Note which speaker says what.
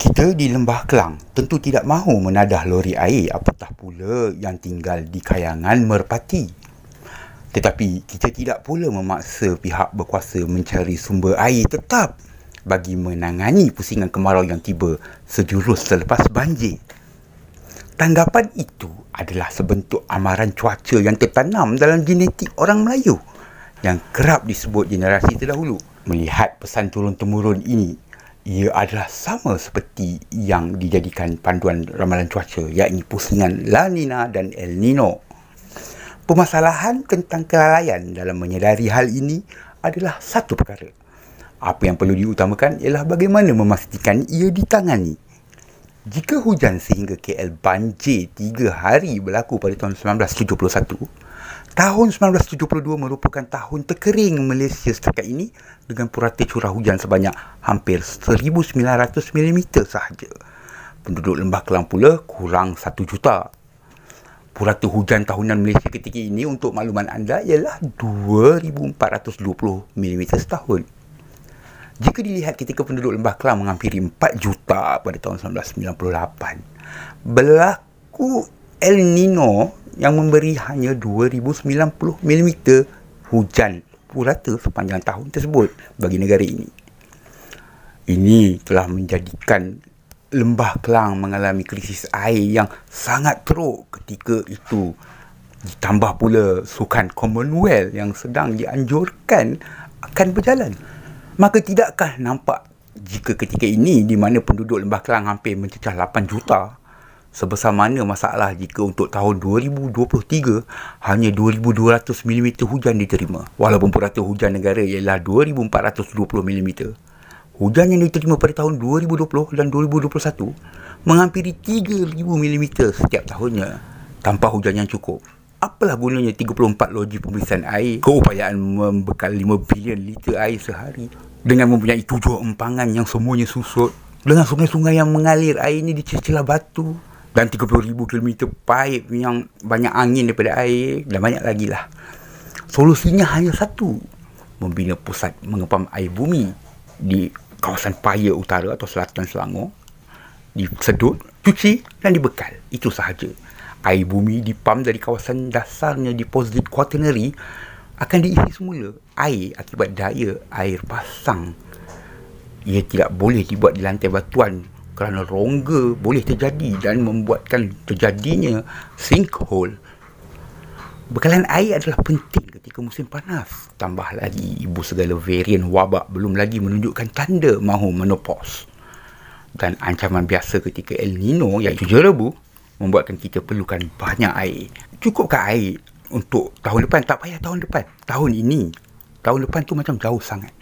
Speaker 1: Kita di Lembah Kelang tentu tidak mahu menadah lori air apatah pula yang tinggal di kayangan merpati. Tetapi kita tidak pula memaksa pihak berkuasa mencari sumber air tetap bagi menangani pusingan kemarau yang tiba sejurus selepas banjir. Tanggapan itu adalah sebentuk amaran cuaca yang tertanam dalam genetik orang Melayu yang kerap disebut generasi terdahulu melihat pesan turun-temurun ini ia adalah sama seperti yang dijadikan panduan ramalan cuaca iaitu pusingan La Nina dan El Nino. Pemasalahan tentang kelalaian dalam menyedari hal ini adalah satu perkara. Apa yang perlu diutamakan ialah bagaimana memastikan ia ditangani. Jika hujan sehingga KL banjir 3 hari berlaku pada tahun 1971, Tahun 1972 merupakan tahun terkering Malaysia setakat ini dengan purata curah hujan sebanyak hampir 1,900 mm sahaja. Penduduk Lembah Kelang pula kurang 1 juta. Purata hujan tahunan Malaysia ketika ini untuk makluman anda ialah 2,420 mm setahun. Jika dilihat ketika penduduk Lembah Kelang menghampiri 4 juta pada tahun 1998, berlaku El Nino yang memberi hanya 2090 mm hujan purata sepanjang tahun tersebut bagi negara ini. Ini telah menjadikan Lembah Kelang mengalami krisis air yang sangat teruk ketika itu. Ditambah pula sukan Commonwealth yang sedang dianjurkan akan berjalan. Maka tidakkah nampak jika ketika ini di mana penduduk Lembah Kelang hampir mencecah 8 juta sebesar mana masalah jika untuk tahun 2023 hanya 2200 mm hujan diterima walaupun purata hujan negara ialah 2420 mm hujan yang diterima pada tahun 2020 dan 2021 menghampiri 3000 mm setiap tahunnya tanpa hujan yang cukup apalah gunanya 34 loji pembersihan air keupayaan membekal 5 bilion liter air sehari dengan mempunyai tujuh empangan yang semuanya susut dengan sungai-sungai yang mengalir air ini di celah batu dan 30,000 km paip yang banyak angin daripada air dan banyak lagi lah. Solusinya hanya satu. Membina pusat mengepam air bumi di kawasan Paya Utara atau Selatan Selangor. di sedut, cuci dan dibekal. Itu sahaja. Air bumi dipam dari kawasan dasarnya di posit quaternary akan diisi semula air akibat daya air pasang. Ia tidak boleh dibuat di lantai batuan kerana rongga boleh terjadi dan membuatkan terjadinya sinkhole. Bekalan air adalah penting ketika musim panas. Tambah lagi ibu segala varian wabak belum lagi menunjukkan tanda mahu menopause. Dan ancaman biasa ketika El Nino iaitu jerebu membuatkan kita perlukan banyak air. Cukupkah air untuk tahun depan? Tak payah tahun depan. Tahun ini. Tahun depan tu macam jauh sangat.